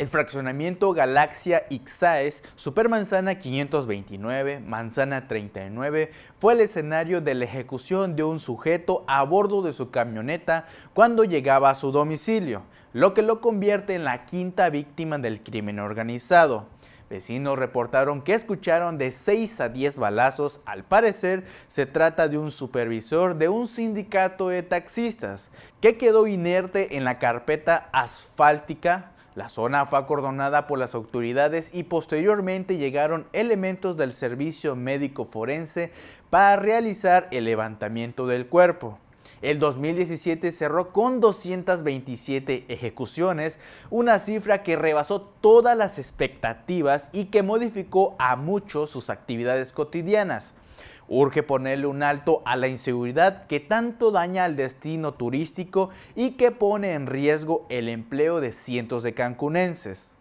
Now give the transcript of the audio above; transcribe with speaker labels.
Speaker 1: El fraccionamiento Galaxia Ixaes, Supermanzana 529, Manzana 39, fue el escenario de la ejecución de un sujeto a bordo de su camioneta cuando llegaba a su domicilio, lo que lo convierte en la quinta víctima del crimen organizado. Vecinos reportaron que escucharon de 6 a 10 balazos. Al parecer, se trata de un supervisor de un sindicato de taxistas que quedó inerte en la carpeta asfáltica la zona fue acordonada por las autoridades y posteriormente llegaron elementos del servicio médico forense para realizar el levantamiento del cuerpo. El 2017 cerró con 227 ejecuciones, una cifra que rebasó todas las expectativas y que modificó a muchos sus actividades cotidianas. Urge ponerle un alto a la inseguridad que tanto daña al destino turístico y que pone en riesgo el empleo de cientos de cancunenses.